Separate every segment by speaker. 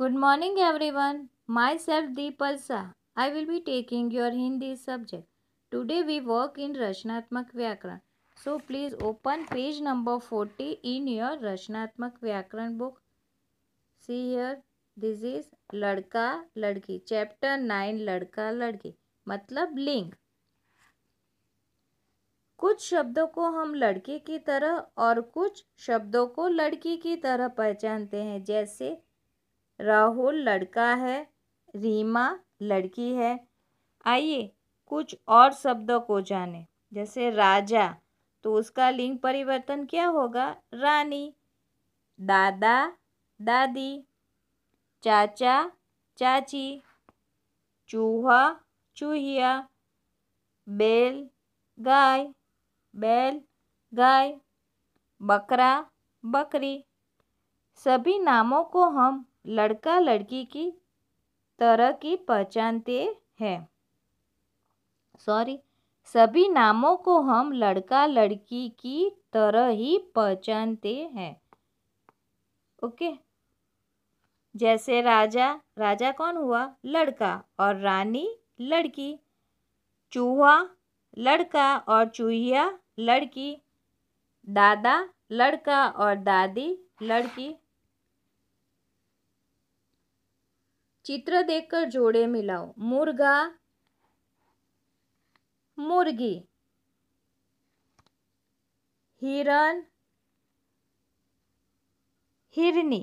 Speaker 1: Good morning everyone myself Deepalsa I will be taking your Hindi subject today we work in Rachnatmak Vyakaran so please open page number forty in your Rachnatmak Vyakaran book see here this is लड़का लड़की chapter nine लड़का लड़की मतलब लिंग कुछ शब्दों को हम लड़के की तरह और कुछ शब्दों को लड़की की तरह पहचानते हैं जैसे राहुल लड़का है रीमा लड़की है आइए कुछ और शब्दों को जानें जैसे राजा तो उसका लिंग परिवर्तन क्या होगा रानी दादा दादी चाचा चाची चूहा चूहिया बैल गाय बैल गाय बकरा बकरी सभी नामों को हम लड़का लड़की की तरह की पहचानते हैं सॉरी सभी नामों को हम लड़का लड़की की तरह ही पहचानते हैं ओके जैसे राजा राजा कौन हुआ लड़का और रानी लड़की चूहा लड़का और चूहिया लड़की दादा लड़का और दादी लड़की चित्र देखकर जोड़े मिलाओ मुर्गा मुर्गी हिरन हिरनी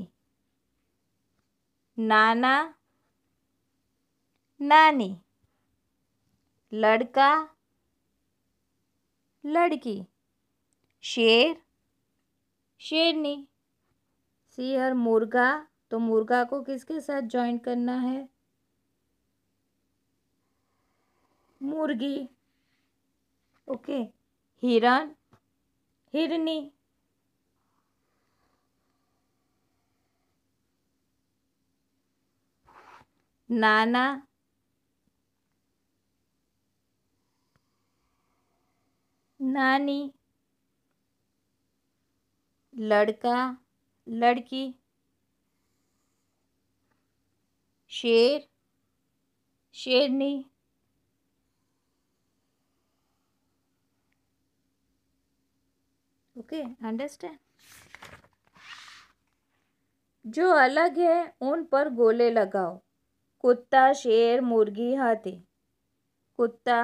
Speaker 1: नाना नानी लड़का लड़की शेर शेरनी सिंह मुर्गा तो मुर्गा को किसके साथ ज्वाइन करना है मुर्गी ओके हिरण हिरनी नाना नानी लड़का लड़की शेर शेरनी ओके अंडरस्टैंड जो अलग है उन पर गोले लगाओ कुत्ता शेर मुर्गी हाथी कुत्ता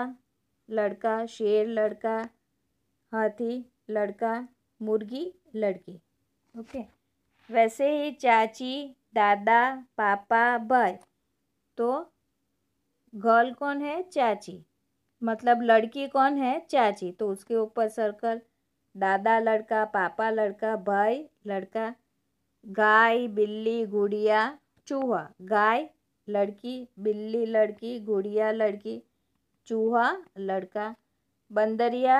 Speaker 1: लड़का शेर लड़का हाथी लड़का मुर्गी लड़की ओके okay. वैसे ही चाची दादा पापा भाई तो गर्ल कौन है चाची मतलब लड़की कौन है चाची तो उसके ऊपर सर्कल दादा लड़का पापा लड़का भाई लड़का गाय बिल्ली गुड़िया चूहा गाय लड़की बिल्ली लड़की गुड़िया लड़की चूहा लड़का बंदरिया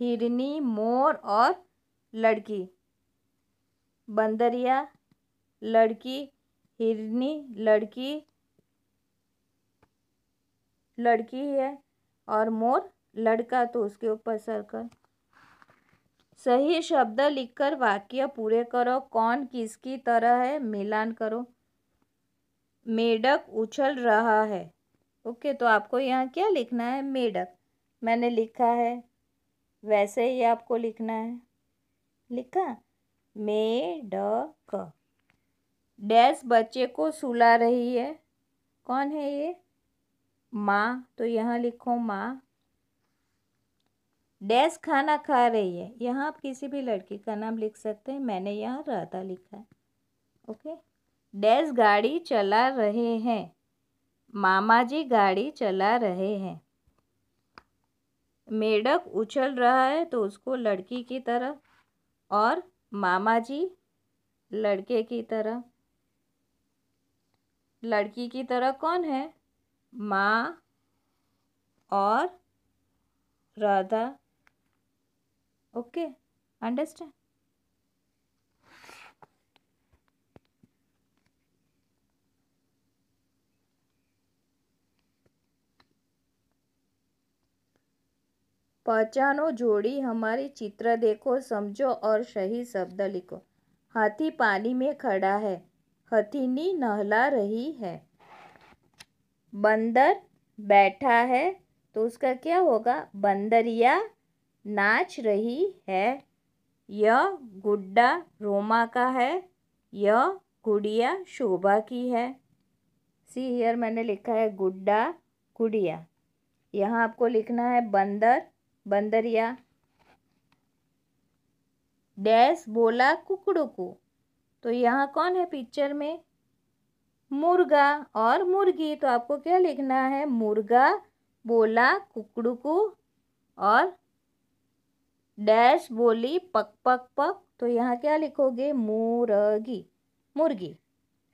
Speaker 1: हिरनी मोर और लड़की बंदरिया लड़की हिरनी लड़की लड़की है और मोर लड़का तो उसके ऊपर सर्कल सही शब्द लिखकर वाक्य पूरे करो कौन किसकी तरह है मिलान करो मेढक उछल रहा है ओके तो आपको यहाँ क्या लिखना है मेढक मैंने लिखा है वैसे ही आपको लिखना है लिखा मेढक डैश बच्चे को सुला रही है कौन है ये माँ तो यहाँ लिखो माँ डैश खाना खा रही है यहाँ आप किसी भी लड़की का नाम लिख सकते हैं मैंने यहाँ राधा लिखा है ओके डैश गाड़ी चला रहे हैं मामा जी गाड़ी चला रहे हैं मेढक उछल रहा है तो उसको लड़की की तरह और मामा जी लड़के की तरह लड़की की तरह कौन है माँ और राधा ओके अंडरस्टैंड पहचानो जोड़ी हमारी चित्र देखो समझो और सही शब्द लिखो हाथी पानी में खड़ा है हथीनी नहला रही है बंदर बैठा है तो उसका क्या होगा बंदरिया नाच रही है यह गुड्डा रोमा का है यह गुड़िया शोभा की है सी हेयर मैंने लिखा है गुड्डा गुड़िया यहाँ आपको लिखना है बंदर बंदरिया डैश बोला कुकड़ू को तो यहाँ कौन है पिक्चर में मुर्गा और मुर्गी तो आपको क्या लिखना है मुर्गा बोला कुकड़ुकू और डैश बोली पक पक पक तो यहाँ क्या लिखोगे मुर्गी मुर्गी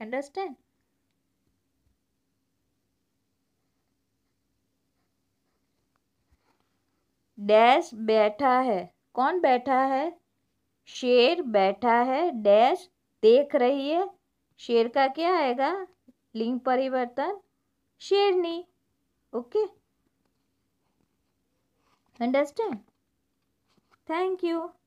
Speaker 1: अंडरस्टैंड डैश बैठा है कौन बैठा है शेर बैठा है डैश देख रही है शेर का क्या आएगा लिंग परिवर्तन शेरनी ओके अंडरस्टैंड थैंक यू